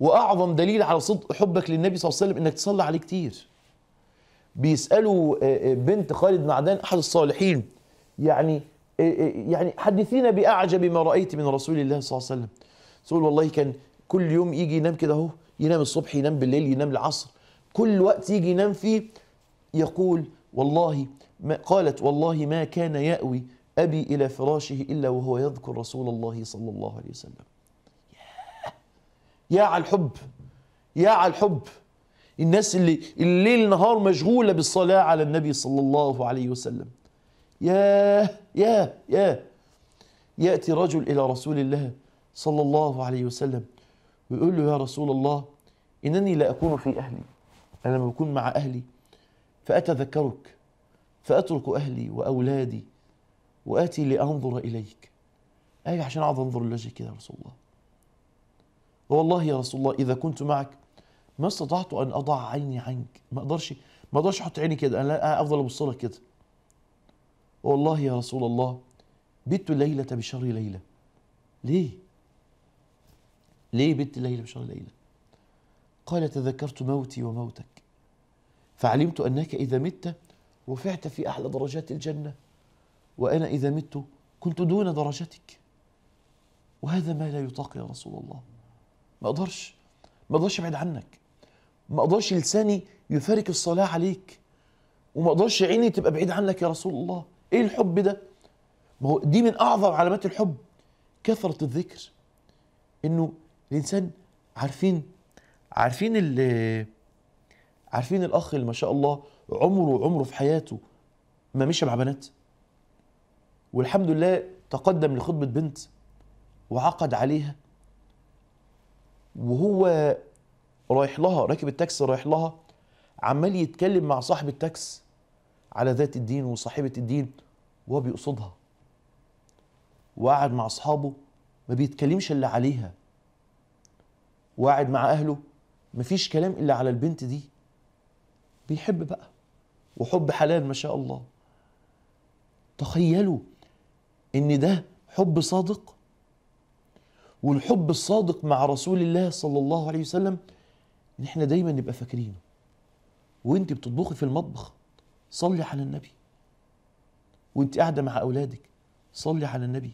واعظم دليل على صدق حبك للنبي صلى الله عليه وسلم انك تصلي عليه كتير بيسالوا آه، آه، بنت خالد معدان احد الصالحين يعني آه، يعني حدثينا باعجب ما رايت من رسول الله صلى الله عليه وسلم تقول والله كان كل يوم يجي ينام كده اهو ينام الصبح ينام بالليل ينام العصر كل وقت يجي ينام فيه يقول والله ما قالت والله ما كان يأوي أبي إلى فراشه إلا وهو يذكر رسول الله صلى الله عليه وسلم يا على الحب يا على الحب الناس اللي الليل نهار مشغولة بالصلاة على النبي صلى الله عليه وسلم يا يا يا يأتي رجل إلى رسول الله صلى الله عليه وسلم ويقول له يا رسول الله إنني لا أكون في أهلي أنا لما بكون مع أهلي فأتذكرك فأترك أهلي وأولادي وآتي لأنظر إليك أي عشان أقعد أنظر لوجهك كده يا رسول الله والله يا رسول الله اذا كنت معك ما استطعت ان اضع عيني عنك ما اقدرش ما اقدرش احط عيني كده انا افضل ابص لك كده والله يا رسول الله بت ليلة بشر ليلة ليه ليه بت ليلة بشر ليلة قال تذكرت موتي وموتك فعلمت أنك إذا مت رفعت في أحلى درجات الجنة وأنا إذا مت كنت دون درجتك وهذا ما لا يطاق يا رسول الله ما اقدرش ما اقدرش ابعد عنك ما اقدرش لساني يفارق الصلاه عليك وما اقدرش عيني تبقى بعيد عنك يا رسول الله ايه الحب ده ما هو دي من اعظم علامات الحب كثره الذكر انه الانسان عارفين عارفين ال عارفين الاخ اللي ما شاء الله عمره عمره في حياته ما مشى مع بنات والحمد لله تقدم لخطبه بنت وعقد عليها وهو رايح لها راكب التاكسي رايح لها عمال يتكلم مع صاحب التاكسي على ذات الدين وصاحبة الدين وهو بيقصدها وقعد مع أصحابه ما بيتكلمش إلا عليها وقعد مع أهله ما فيش كلام إلا على البنت دي بيحب بقى وحب حلال ما شاء الله تخيلوا إن ده حب صادق والحب الصادق مع رسول الله صلى الله عليه وسلم ان احنا دايما نبقى فاكرينه وانت بتطبخي في المطبخ صلي على النبي وانت قاعده مع اولادك صلي على النبي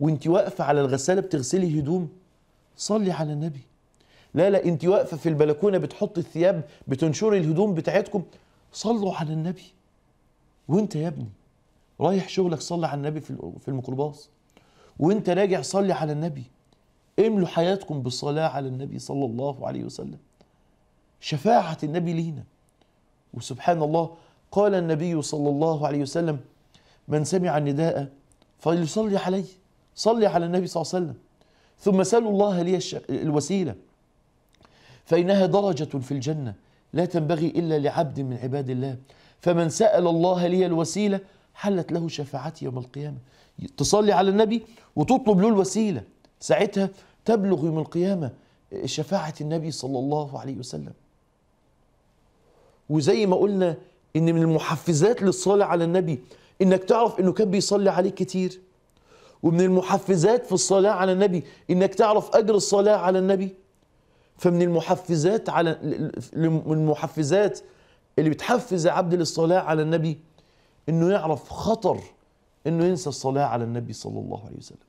وانت واقفه على الغساله بتغسلي هدوم صلي على النبي لا لا انت واقفه في البلكونه بتحطي الثياب بتنشري الهدوم بتاعتكم صلوا على النبي وانت يا ابني رايح شغلك صلي على النبي في الميكروباص وانت راجع صلي على النبي املوا حياتكم بالصلاة على النبي صلى الله عليه وسلم شفاعة النبي لينا وسبحان الله قال النبي صلى الله عليه وسلم من سمع النداء فليصلي عليه صلي على النبي صلى الله عليه وسلم ثم سألوا الله لي الوسيلة فإنها درجة في الجنة لا تنبغي إلا لعبد من عباد الله فمن سأل الله لي الوسيلة حلت له شفاعتي يوم القيامة تصلي على النبي وتطلب له الوسيلة ساعتها تبلغ يوم القيامة شفاعة النبي صلى الله عليه وسلم وزي ما قلنا ان من المحفزات للصلاة على النبي انك تعرف انه كان بيصلي عليك كتير ومن المحفزات في الصلاة على النبي انك تعرف اجر الصلاة على النبي فمن المحفزات على المحفزات اللي بتحفز عبد للصلاة على النبي انه يعرف خطر انه ينسى الصلاه على النبي صلى الله عليه وسلم